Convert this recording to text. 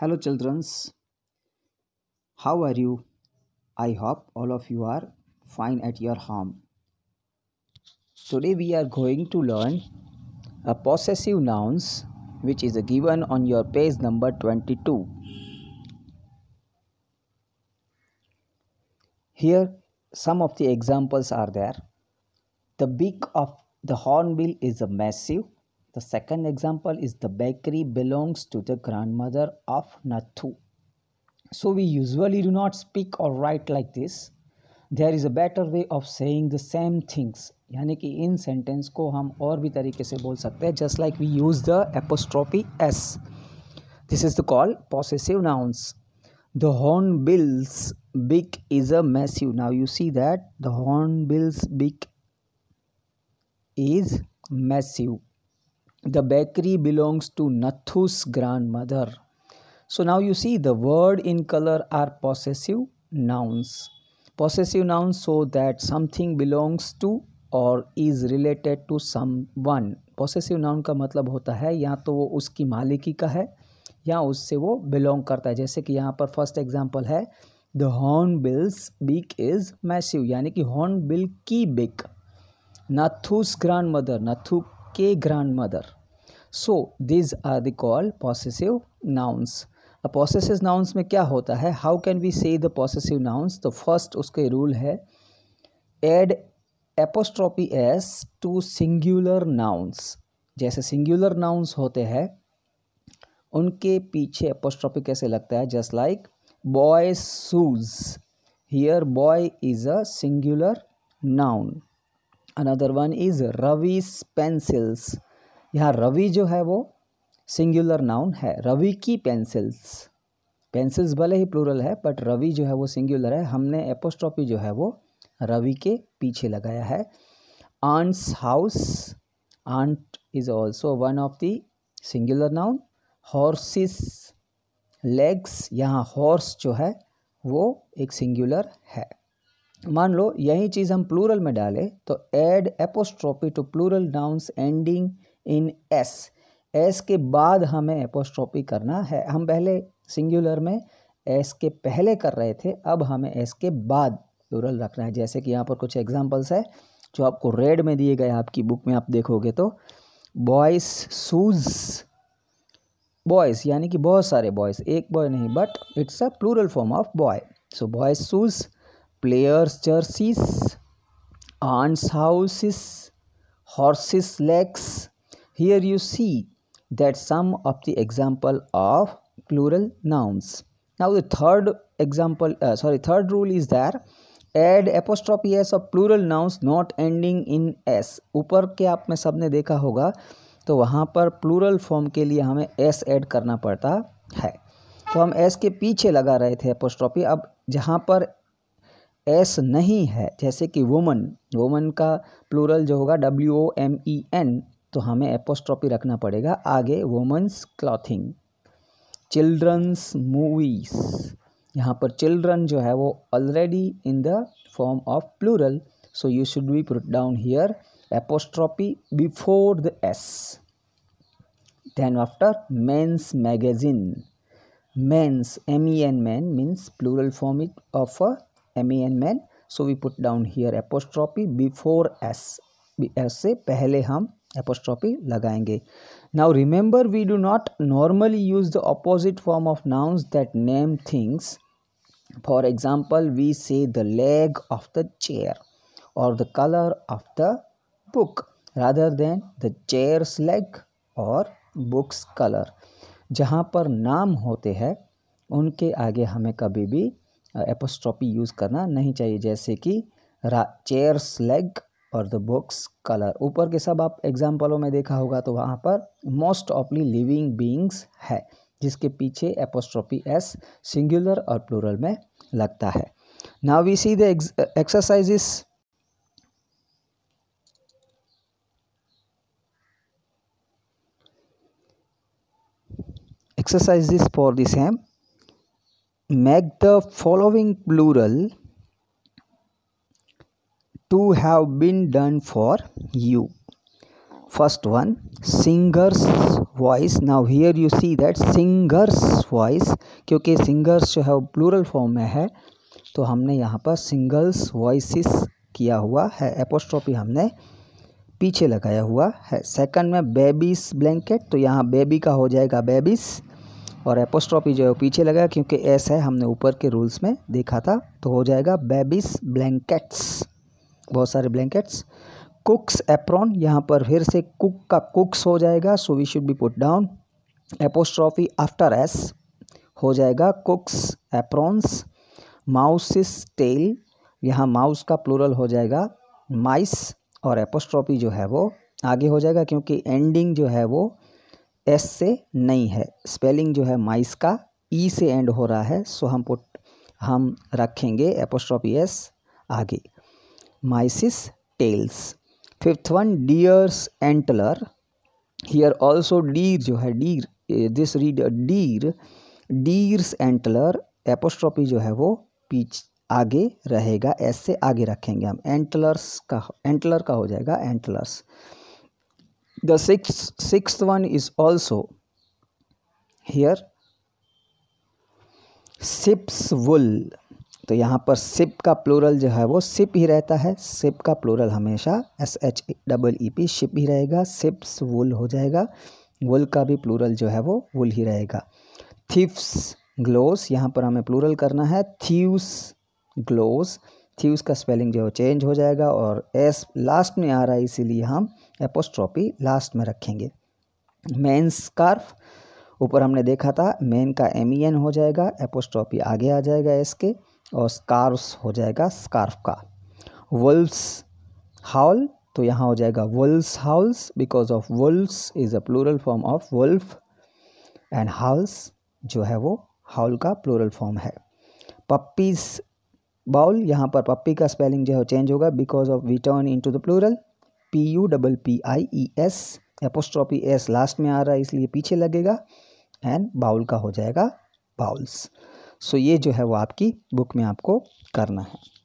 Hello childrens. How are you? I hope all of you are fine at your home. Today we are going to learn a possessive nouns which is given on your page number 22. Here some of the examples are there. The beak of the hornbill is a massive the second example is the bakery belongs to the grandmother of Nathu. So we usually do not speak or write like this. There is a better way of saying the same things. यानी कि इन sentence को हम और भी तरीके से बोल सकते हैं just like we use the apostrophe s this is the call possessive nouns the hornbill's beak is a massive now you see that the hornbill's beak is a massive now you see that the hornbill's beak the bakery belongs to Nathu's grandmother so now you see the word in colour are possessive nouns possessive nouns so that something belongs to और is related to someone possessive noun का मतलब होता है या तो वो उसकी मालिकी का है या उससे वो बिलोंग करता है जैसे कि यहाँ पर फर्स्ट एग्जाम्पल है the hornbill's beak is massive यानी कि हॉर्न बिल की बिक नथुस ग्रांड मदर नथु के grandmother. So these are the called possessive nouns. अब possessive nouns में क्या होता है How can we say the possessive nouns? तो first उसके rule है add apostrophe s to singular nouns. जैसे singular nouns होते हैं उनके पीछे apostrophe कैसे लगता है Just like boy shoes. Here boy is a singular noun. Another one is Ravi pencils यहाँ रवि जो है वो सिंगुलर नाउन है रवि की पेंसिल्स पेंसिल्स भले ही प्लूरल है बट रवि जो है वो सिंगुलर है हमने एपोस्ट्रॉपी जो है वो रवि के पीछे लगाया है aunt's house aunt is also one of the singular noun horse's legs यहाँ हॉर्स जो है वो एक सिंगुलर है मान लो यही चीज़ हम प्लूरल में डालें तो add apostrophe to plural nouns ending in s s के बाद हमें एपोस्ट्रोपी करना है हम पहले सिंगुलर में एस के पहले कर रहे थे अब हमें एस के बाद प्लूरल रखना है जैसे कि यहाँ पर कुछ एग्जाम्पल्स है जो आपको रेड में दिए गए आपकी बुक में आप देखोगे तो बॉयस शूज़ बॉयज़ यानी कि बहुत सारे बॉयज़ एक बॉय नहीं but it's a plural form of boy so boys shoes players jerseys aunts houses horses legs here you see that some of the example of plural nouns now the third example sorry third rule is there add apostrophe s of plural nouns not ending in s ऊपर के आप में सब ने देखा होगा तो वहाँ पर प्लूरल फॉर्म के लिए हमें एस एड करना पड़ता है तो हम एस के पीछे लगा रहे थे अपोस्ट्रॉपी अब जहाँ पर एस नहीं है जैसे कि वुमन वुमन का प्लूरल जो होगा W O M E N तो हमें एपोस्ट्रॉपी रखना पड़ेगा आगे वुमन्स क्लॉथिंग चिल्ड्रंस मूवीज़ यहाँ पर चिल्ड्रन जो है वो already in the form of plural so you should be put down here apostrophe before the s after then magazine men's M E N man means plural form of a M man so we put down here apostrophe before s s से पहले हम apostrophe लगाएंगे now remember we do not normally use the opposite form of nouns that name things for example we say the leg of the chair और the colour of the book rather than the chair's leg और book's colour जहाँ पर नाम होते हैं उनके आगे हमें कभी भी एपोस्ट्रॉपी यूज़ करना नहीं चाहिए जैसे कि चेयर्स लेग और द बुक्स कलर ऊपर के सब आप एग्जाम्पलों में देखा होगा तो वहाँ पर मोस्ट ऑफली लिविंग बींग्स है जिसके पीछे एपोस्ट्रॉपी एस सिंगुलर और प्लूरल में लगता है now we see the exercises exercises for the same Make the following plural to have been done for you. First one, singer's voice. Now here you see that singer's voice क्योंकि singers जो है वो plural form में है तो हमने यहाँ पर singles voices किया हुआ है एपोस्ट्रॉपी हमने पीछे लगाया हुआ है सेकंड में बेबीज ब्लैंकेट तो यहाँ बेबी का हो जाएगा बेबीज़ और एपोस्ट्रॉपी जो है पीछे लगा क्योंकि एस है हमने ऊपर के रूल्स में देखा था तो हो जाएगा बेबिस ब्लैंकेट्स बहुत सारे ब्लैंकेट्स कुक्स एप्रॉन यहाँ पर फिर से कुक का कुक्स हो जाएगा so we should be put down apostrophe after s हो जाएगा कुक्स एप्रॉन्स माउसिस टेल यहाँ माउस का प्लूरल हो जाएगा माइस और एपोस्ट्रॉपी जो है वो आगे हो जाएगा क्योंकि एंडिंग जो है वो एस से नहीं है स्पेलिंग जो है माइस का ई e से एंड हो रहा है सो हम पुट हम रखेंगे एपोस्ट्रॉपी एस आगे mice's tails fifth one deer's antler here also deer जो है deer this read deer deer's antler apostrophe जो है वो पीच आगे रहेगा एस से आगे रखेंगे हम एंटलर्स का एंटलर का हो जाएगा antlers the sixth sixth one is also here sheep's wool तो यहाँ पर सिप का प्लूरल जो है वो सिप ही रहता है सिप का प्लूरल हमेशा S H double E P sheep ही रहेगा सिप्स वुल हो जाएगा वुल का भी प्लूरल जो है वो वुल ही रहेगा थीव्स ग्लोस यहाँ पर हमें प्लूरल करना है थीव्स ग्लोस थी उसका स्पेलिंग जो है चेंज हो जाएगा और एस लास्ट में आ रहा है इसीलिए हम एपोस्ट्रॉपी लास्ट में रखेंगे मेन स्कार्फ ऊपर हमने देखा था मैन का एम ई एन हो जाएगा एपोस्ट्रॉपी आगे आ जाएगा एस के और स्कार्फ हो जाएगा स्कार्फ का वुल्फ्स हाउल तो यहाँ हो जाएगा wolves' howls because of wolves is a plural form of wolf and howls जो है वो हाउल का प्लूरल फॉर्म है पप्पीज़ बाउल यहाँ पर पप्पी का स्पेलिंग जो है चेंज होगा because of we turn into the plural P U double P I E S apostrophe s last में आ रहा है इसलिए पीछे लगेगा एंड बाउल का हो जाएगा बाउल्स सो so ये जो है वो आपकी बुक में आपको करना है